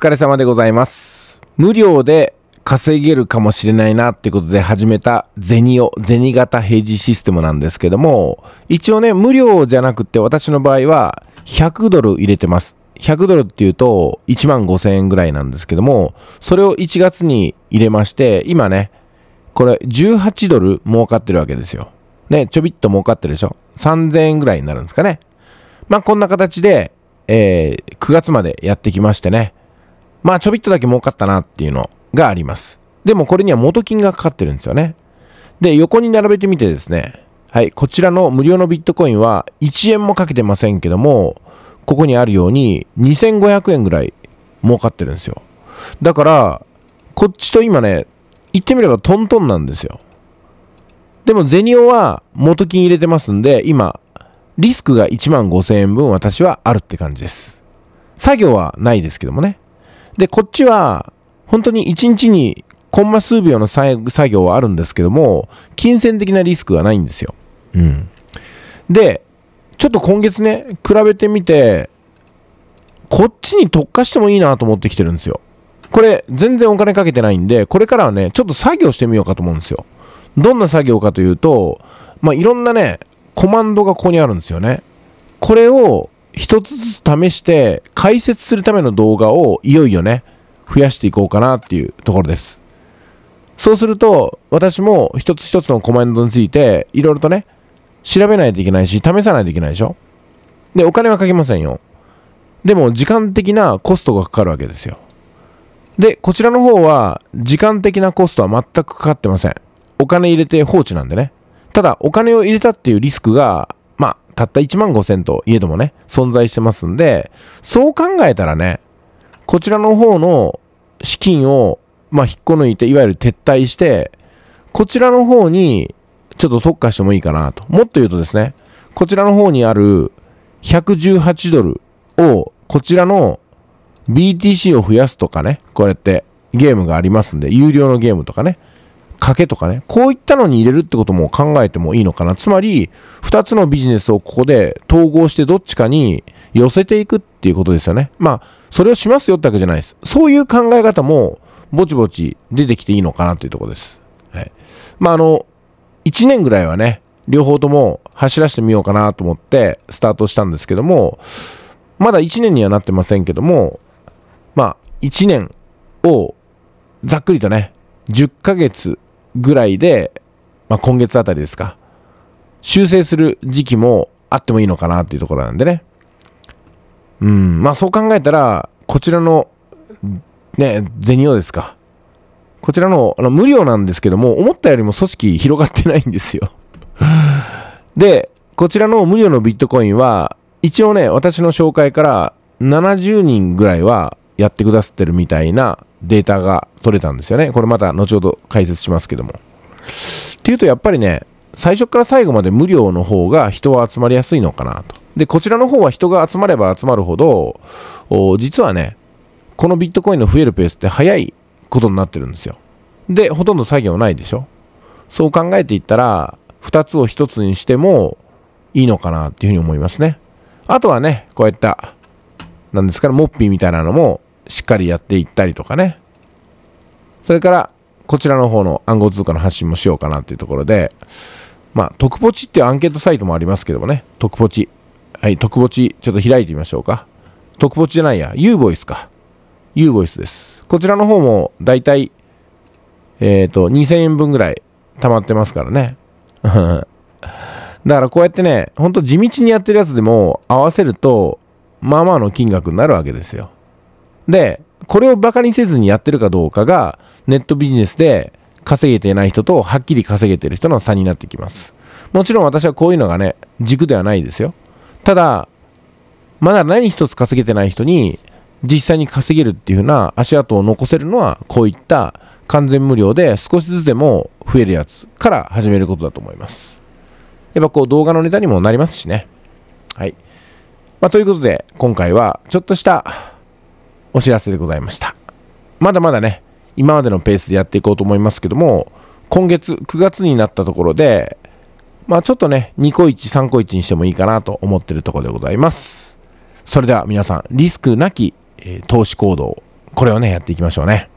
疲れ様でございます。無料で稼げるかもしれないなっていうことで始めたゼニオ、ゼニ型ヘッジシステムなんですけども、一応ね、無料じゃなくて私の場合は100ドル入れてます。100ドルっていうと1万5000円ぐらいなんですけども、それを1月に入れまして、今ね、これ18ドル儲かってるわけですよ。ね、ちょびっと儲かってるでしょ ?3000 円ぐらいになるんですかね。まあこんな形で、えー、9月までやってきましてね。まあちょびっとだけ儲かったなっていうのがあります。でもこれには元金がかかってるんですよね。で、横に並べてみてですね、はい、こちらの無料のビットコインは1円もかけてませんけども、ここにあるように2500円ぐらい儲かってるんですよ。だから、こっちと今ね、言ってみればトントンなんですよ。でもゼニオは元金入れてますんで、今、リスクが1万5000円分私はあるって感じです。作業はないですけどもね。で、こっちは、本当に1日にコンマ数秒の作業はあるんですけども、金銭的なリスクがないんですよ。うん。で、ちょっと今月ね、比べてみて、こっちに特化してもいいなと思ってきてるんですよ。これ、全然お金かけてないんで、これからはね、ちょっと作業してみようかと思うんですよ。どんな作業かというと、まあ、いろんなね、コマンドがここにあるんですよね。これを一つずつ試して解説するための動画をいよいよね、増やしていこうかなっていうところです。そうすると、私も一つ一つのコマンドについて、いろいろとね、調べないといけないし、試さないといけないでしょで、お金はかけませんよ。でも、時間的なコストがかかるわけですよ。で、こちらの方は、時間的なコストは全くかかってません。お金入れて放置なんでね。ただ、お金を入れたっていうリスクがたった1万5千といえどもね、存在してますんで、そう考えたらね、こちらの方の資金を、まあ、引っこ抜いて、いわゆる撤退して、こちらの方に、ちょっと特化してもいいかなと。もっと言うとですね、こちらの方にある118ドルを、こちらの BTC を増やすとかね、こうやってゲームがありますんで、有料のゲームとかね、賭けとかね、こういったのに入れるってことも考えてもいいのかな。つまり、2つのビジネスをここで統合してどっちかに寄せていくっていうことですよね。まあ、それをしますよってわけじゃないです。そういう考え方も、ぼちぼち出てきていいのかなっていうとこです。はい。まあ、あの、1年ぐらいはね、両方とも走らせてみようかなと思ってスタートしたんですけども、まだ1年にはなってませんけども、まあ、1年をざっくりとね、10ヶ月ぐらいで、まあ、今月あたりですか、修正する時期もあってもいいのかなっていうところなんでね。うん、まあそう考えたら、こちらの、ね、銭をですか。こちらのあの無料なんですけども、思ったよりも組織広がってないんですよで、こちらの無料のビットコインは、一応ね、私の紹介から70人ぐらいはやってくださってるみたいなデータが取れたんですよね。これまた後ほど解説しますけども。っていうとやっぱりね、最初から最後まで無料の方が人は集まりやすいのかなと。で、こちらの方は人が集まれば集まるほど、実はね、このビットコインの増えるペースって早いことになってるんですよ。で、ほとんど作業ないでしょ。そう考えていったら、2つを1つにしてもいいのかなっていうふうに思いますね。あとはね、こういった、なんですかね、モッピーみたいなのもしっかりやっていったりとかね。それから、こちらの方の暗号通貨の発信もしようかなっていうところで、まあ、特ポチっていうアンケートサイトもありますけどもね、特ポチ。はい、特ポチ、ちょっと開いてみましょうか。特ポチじゃないや、ユーボイスか。ユーボイスです。こちらの方も、だいたい、えっ、ー、と、2000円分ぐらい溜まってますからね。だからこうやってね、ほんと地道にやってるやつでも合わせると、まあまあの金額になるわけですよ。で、これをバカにせずにやってるかどうかが、ネットビジネスで稼げてない人とはっきり稼げてる人の差になってきます。もちろん私はこういうのがね、軸ではないですよ。ただ、まだ何一つ稼げてない人に、実際に稼げるっていう風な足跡を残せるのは、こういった完全無料で少しずつでも増えるやつから始めることだと思います。やっぱこう動画のネタにもなりますしね。はい。まあ、ということで、今回はちょっとしたお知らせでございました。まだまだね、今までのペースでやっていこうと思いますけども、今月9月になったところで、まあちょっとね、2個1、3個1にしてもいいかなと思ってるところでございます。それでは皆さん、リスクなき、えー、投資行動、これをね、やっていきましょうね。